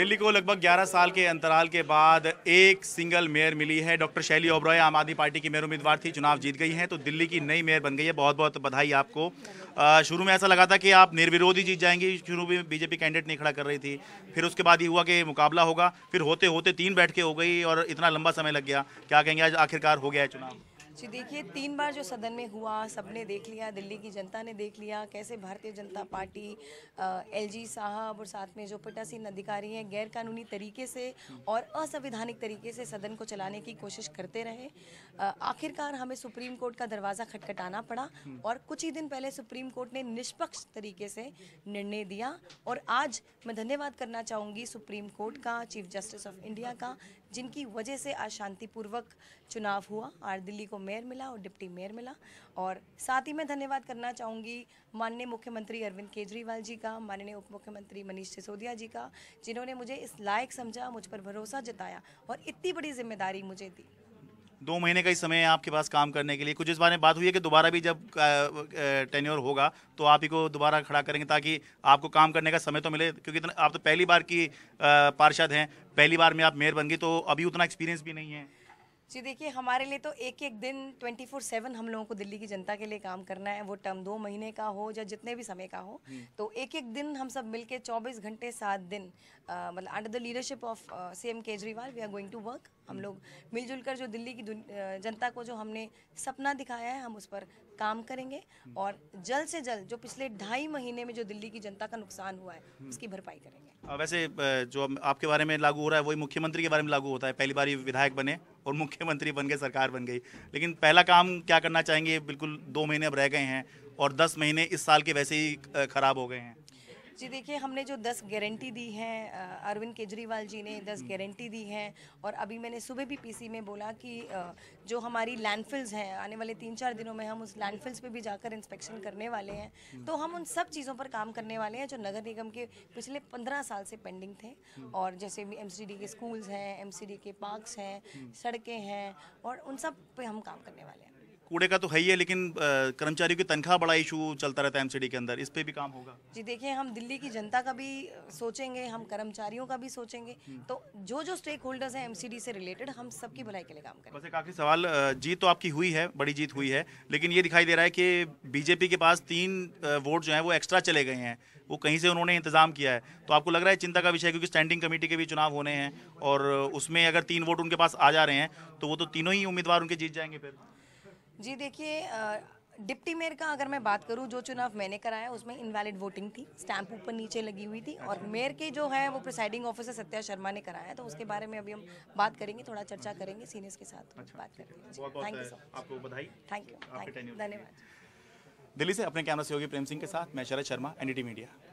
दिल्ली को लगभग 11 साल के अंतराल के बाद एक सिंगल मेयर मिली है डॉक्टर शैली ओबरॉय आम आदमी पार्टी की मेयर उम्मीदवार थी चुनाव जीत गई हैं तो दिल्ली की नई मेयर बन गई है बहुत बहुत बधाई आपको शुरू में ऐसा लगा था कि आप निर्विरोधी जीत जाएंगी शुरू में बीजेपी कैंडिडेट नहीं खड़ा कर रही थी फिर उसके बाद ये हुआ कि मुकाबला होगा फिर होते होते तीन बैठकें हो गई और इतना लंबा समय लग गया क्या कहेंगे आज आखिरकार हो गया है चुनाव जी देखिए तीन बार जो सदन में हुआ सबने देख लिया दिल्ली की जनता ने देख लिया कैसे भारतीय जनता पार्टी एलजी साहब और साथ में जो पिटासीन अधिकारी हैं गैर कानूनी तरीके से और असंवैधानिक तरीके से सदन को चलाने की कोशिश करते रहे आखिरकार हमें सुप्रीम कोर्ट का दरवाज़ा खटखटाना पड़ा और कुछ ही दिन पहले सुप्रीम कोर्ट ने निष्पक्ष तरीके से निर्णय दिया और आज मैं धन्यवाद करना चाहूँगी सुप्रीम कोर्ट का चीफ जस्टिस ऑफ इंडिया का जिनकी वजह से आज शांतिपूर्वक चुनाव हुआ आज दिल्ली को मेयर मिला और डिप्टी मेयर मिला और साथ ही मैं धन्यवाद करना चाहूँगी माननीय मुख्यमंत्री अरविंद केजरीवाल जी का माननीय उप मुख्यमंत्री मनीष सिसोदिया जी का जिन्होंने मुझे इस लायक समझा मुझ पर भरोसा जताया और इतनी बड़ी जिम्मेदारी मुझे दी दो महीने का ही समय है आपके पास काम करने के लिए कुछ इस बारे में बात हुई है कि दोबारा भी जब टेन्योर होगा तो आप ही को दोबारा खड़ा करेंगे ताकि आपको काम करने का समय तो मिले क्योंकि आप तो पहली बार की पार्षद हैं पहली बार में आप मेयर बन गए तो अभी उतना एक्सपीरियंस भी नहीं है जी देखिए हमारे लिए तो एक एक दिन 24/7 हम लोगों को दिल्ली की जनता के लिए काम करना है वो टर्म दो महीने का हो या जितने भी समय का हो हम्म। तो एक एक दिन हम सब मिलके 24 घंटे सात दिन मतलब under the leadership of CM Kejriwal we are going to work हम हम्म। लोग मिलजुल कर जो दिल्ली की जनता को जो हमने सपना दिखाया है हम उस पर काम करेंगे हम्म। और जल्द से जल्द जो पिछले ढाई महीने में जो दिल्ली की जनता का नुकसान हुआ है उसकी भरपाई करेंगे वैसे जो आपके बारे में लागू हो रहा है वही मुख्यमंत्री के बारे में लागू होता है पहली बार विधायक बने और मुख्यमंत्री बन गए सरकार बन गई लेकिन पहला काम क्या करना चाहेंगे बिल्कुल दो महीने अब रह गए हैं और दस महीने इस साल के वैसे ही ख़राब हो गए हैं जी देखिए हमने जो दस गारंटी दी है अरविंद केजरीवाल जी ने दस गारंटी हम्म। दी है और अभी मैंने सुबह भी पीसी में बोला कि जो हमारी लैंडफिल्स हैं आने वाले तीन चार दिनों में हम उस लैंडफिल्स पे भी जाकर इंस्पेक्शन करने वाले हैं हम्म। तो हम उन सब चीज़ों पर काम करने वाले हैं जो नगर निगम के पिछले पंद्रह साल से पेंडिंग थे हम्म। और जैसे एम के स्कूल्स हैं एम के पार्क्स हैं सड़कें हैं और उन सब पर हम काम करने वाले हैं कूड़े का तो है ही है लेकिन कर्मचारियों की तनख्वाह बड़ा इशू चलता रहता है एमसीडी के अंदर इस पर भी काम होगा जी देखिए हम दिल्ली की जनता का भी सोचेंगे हम कर्मचारियों का भी सोचेंगे हम्म। तो जो जो स्टेक होल्डर्स हैं एमसीडी से रिलेटेड हम सबकी भलाई के लिए काम करें वैसे काफ़ी सवाल जीत तो आपकी हुई है बड़ी जीत हुई है लेकिन ये दिखाई दे रहा है कि बीजेपी के पास तीन वोट जो है वो एक्स्ट्रा चले गए हैं वो कहीं से उन्होंने इंतजाम किया है तो आपको लग रहा है चिंता का विषय क्योंकि स्टैंडिंग कमेटी के भी चुनाव होने हैं और उसमें अगर तीन वोट उनके पास आ जा रहे हैं तो वो तो तीनों ही उम्मीदवार उनके जीत जाएंगे फिर जी देखिए डिप्टी मेयर का अगर मैं बात करूं जो चुनाव मैंने कराया उसमें इनवैलिड वोटिंग थी स्टैंप ऊपर नीचे लगी हुई थी और अच्छा। मेयर के जो है वो प्रिसाइडिंग ऑफिसर सत्या शर्मा ने कराया तो उसके बारे में अभी हम बात करेंगे थोड़ा चर्चा करेंगे सीनियर्स के साथ अच्छा, बात करेंगे थैंक यू सो आपको बधाई थैंक यू धन्यवाद दिल्ली से अपने कैमरा सहयोगी प्रेम सिंह के साथ मैं शरद शर्मा एनडीटी मीडिया